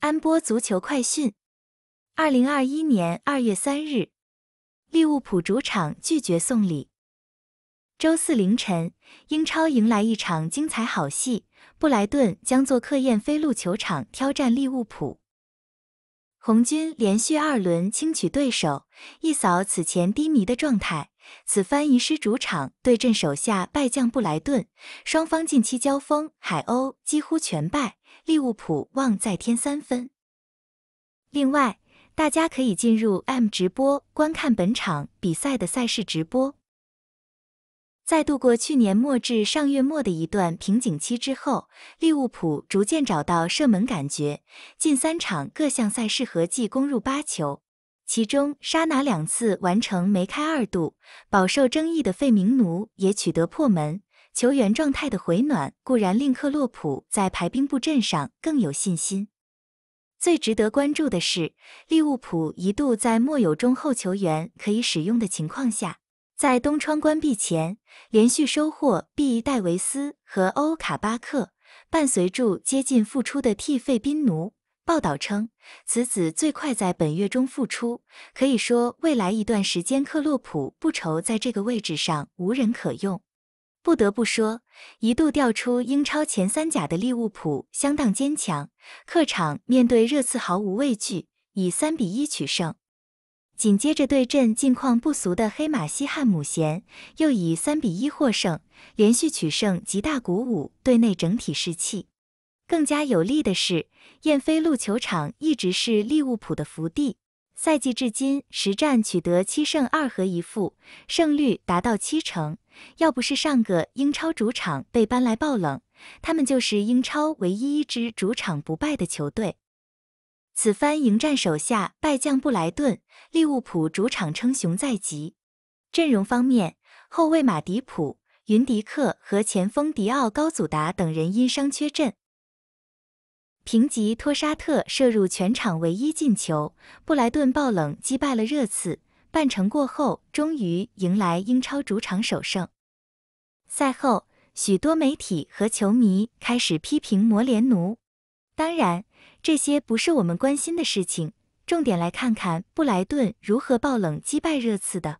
安波足球快讯：二零二一年二月三日，利物浦主场拒绝送礼。周四凌晨，英超迎来一场精彩好戏，布莱顿将做客燕飞路球场挑战利物浦。红军连续二轮轻取对手，一扫此前低迷的状态。此番遗失主场对阵手下败将布莱顿，双方近期交锋海鸥几乎全败，利物浦望再添三分。另外，大家可以进入 M 直播观看本场比赛的赛事直播。在度过去年末至上月末的一段瓶颈期之后，利物浦逐渐找到射门感觉，近三场各项赛事合计攻入八球。其中，沙拿两次完成梅开二度，饱受争议的费明奴也取得破门。球员状态的回暖固然令克洛普在排兵布阵上更有信心。最值得关注的是，利物浦一度在末有中后球员可以使用的情况下，在东窗关闭前连续收获毕戴维斯和欧卡巴克，伴随住接近复出的替费宾奴。报道称，此子最快在本月中复出，可以说未来一段时间克洛普不愁在这个位置上无人可用。不得不说，一度掉出英超前三甲的利物浦相当坚强，客场面对热刺毫无畏惧，以三比一取胜。紧接着对阵近况不俗的黑马西汉姆贤，又以三比一获胜，连续取胜极大鼓舞队内整体士气。更加有利的是，燕飞路球场一直是利物浦的福地。赛季至今，实战取得七胜二和一负，胜率达到七成。要不是上个英超主场被搬来爆冷，他们就是英超唯一一支主场不败的球队。此番迎战手下败将布莱顿，利物浦主场称雄在即。阵容方面，后卫马迪普、云迪克和前锋迪奥高祖达等人因伤缺阵。平吉托沙特射入全场唯一进球，布莱顿爆冷击败了热刺，半程过后终于迎来英超主场首胜。赛后，许多媒体和球迷开始批评摩连奴，当然，这些不是我们关心的事情，重点来看看布莱顿如何爆冷击败热刺的。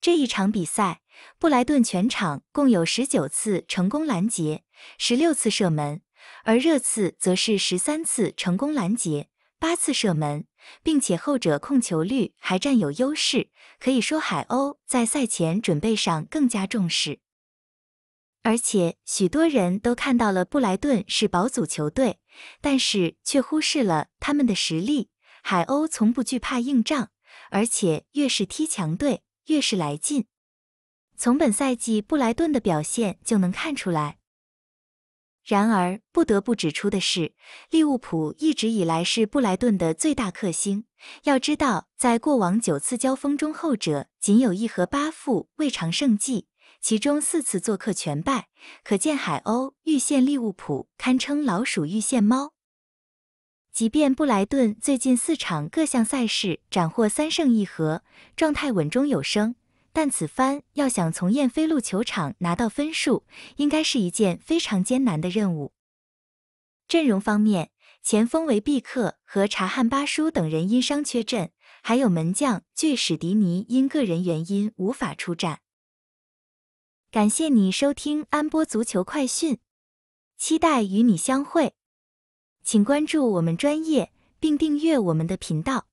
这一场比赛，布莱顿全场共有十九次成功拦截，十六次射门。而热刺则是十三次成功拦截，八次射门，并且后者控球率还占有优势。可以说，海鸥在赛前准备上更加重视。而且，许多人都看到了布莱顿是保组球队，但是却忽视了他们的实力。海鸥从不惧怕硬仗，而且越是踢强队越是来劲。从本赛季布莱顿的表现就能看出来。然而不得不指出的是，利物浦一直以来是布莱顿的最大克星。要知道，在过往九次交锋中，后者仅有一和八负未尝胜绩，其中四次做客全败，可见海鸥遇线利物浦堪称老鼠遇线猫。即便布莱顿最近四场各项赛事斩获三胜一和，状态稳中有升。但此番要想从燕飞路球场拿到分数，应该是一件非常艰难的任务。阵容方面，前锋为毕克和查汉巴舒等人因伤缺阵，还有门将据史迪尼因个人原因无法出战。感谢你收听安波足球快讯，期待与你相会，请关注我们专业，并订阅我们的频道。